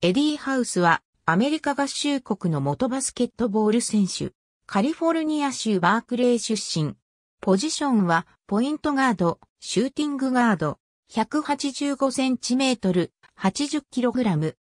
エディ・ハウスはアメリカ合衆国の元バスケットボール選手、カリフォルニア州バークレー出身。ポジションはポイントガード、シューティングガード、185センチメートル、80キログラム。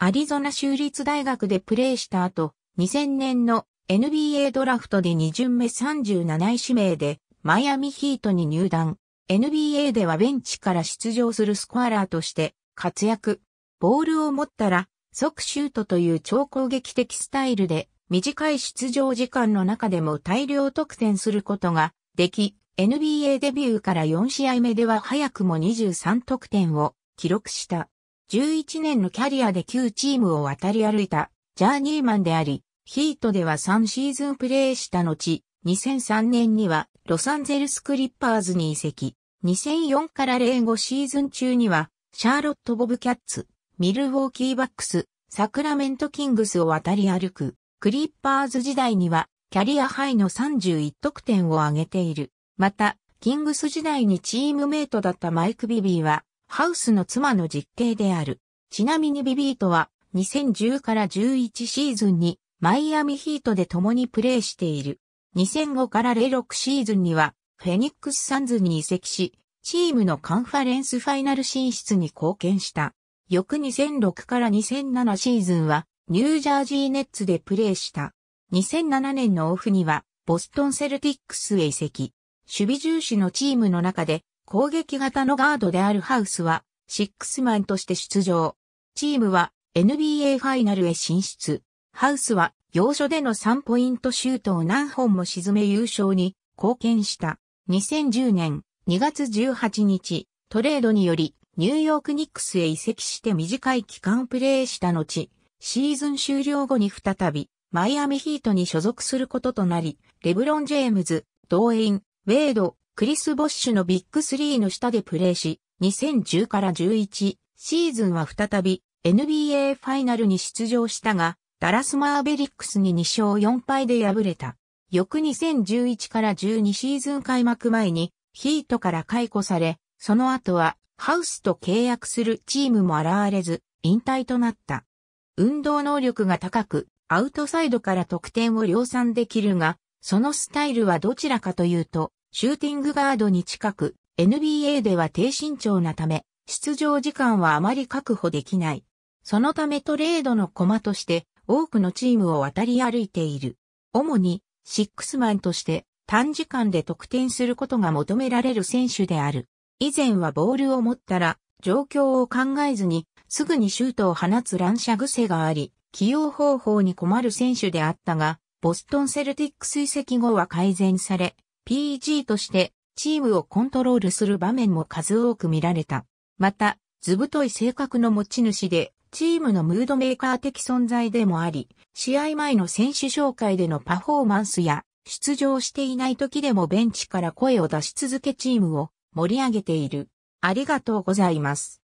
アリゾナ州立大学でプレーした後、2000年の NBA ドラフトで2巡目37位指名で、マイアミヒートに入団。NBA ではベンチから出場するスコアラーとして活躍。ボールを持ったら、即シュートという超攻撃的スタイルで、短い出場時間の中でも大量得点することができ、NBA デビューから4試合目では早くも23得点を記録した。11年のキャリアで9チームを渡り歩いたジャーニーマンであり、ヒートでは3シーズンプレーした後、2003年にはロサンゼルスクリッパーズに移籍。2004から05シーズン中にはシャーロット・ボブキャッツ、ミルウォーキーバックス、サクラメントキングスを渡り歩く、クリッパーズ時代には、キャリアハイの31得点を挙げている。また、キングス時代にチームメイトだったマイク・ビビーは、ハウスの妻の実刑である。ちなみにビビーとは、2010から11シーズンに、マイアミヒートで共にプレーしている。2005から06シーズンには、フェニックス・サンズに移籍し、チームのカンファレンスファイナル進出に貢献した。翌2006から2007シーズンはニュージャージーネッツでプレーした。2007年のオフにはボストンセルティックスへ移籍。守備重視のチームの中で攻撃型のガードであるハウスはシックスマンとして出場。チームは NBA ファイナルへ進出。ハウスは要所での3ポイントシュートを何本も沈め優勝に貢献した。2010年2月18日、トレードによりニューヨークニックスへ移籍して短い期間プレーした後、シーズン終了後に再び、マイアミヒートに所属することとなり、レブロン・ジェームズ、ドーイン、ウェイド、クリス・ボッシュのビッグ3の下でプレーし、2010から11シーズンは再び NBA ファイナルに出場したが、ダラス・マーベリックスに2勝4敗で敗れた。翌2011から12シーズン開幕前にヒートから解雇され、その後はハウスと契約するチームも現れず、引退となった。運動能力が高く、アウトサイドから得点を量産できるが、そのスタイルはどちらかというと、シューティングガードに近く、NBA では低身長なため、出場時間はあまり確保できない。そのためトレードの駒として多くのチームを渡り歩いている。主にシックスマンとして短時間で得点することが求められる選手である。以前はボールを持ったら、状況を考えずに、すぐにシュートを放つ乱射癖があり、起用方法に困る選手であったが、ボストンセルティック追跡後は改善され、PG としてチームをコントロールする場面も数多く見られた。また、図太い性格の持ち主で、チームのムードメーカー的存在でもあり、試合前の選手紹介でのパフォーマンスや、出場していない時でもベンチから声を出し続けチームを盛り上げている。ありがとうございます。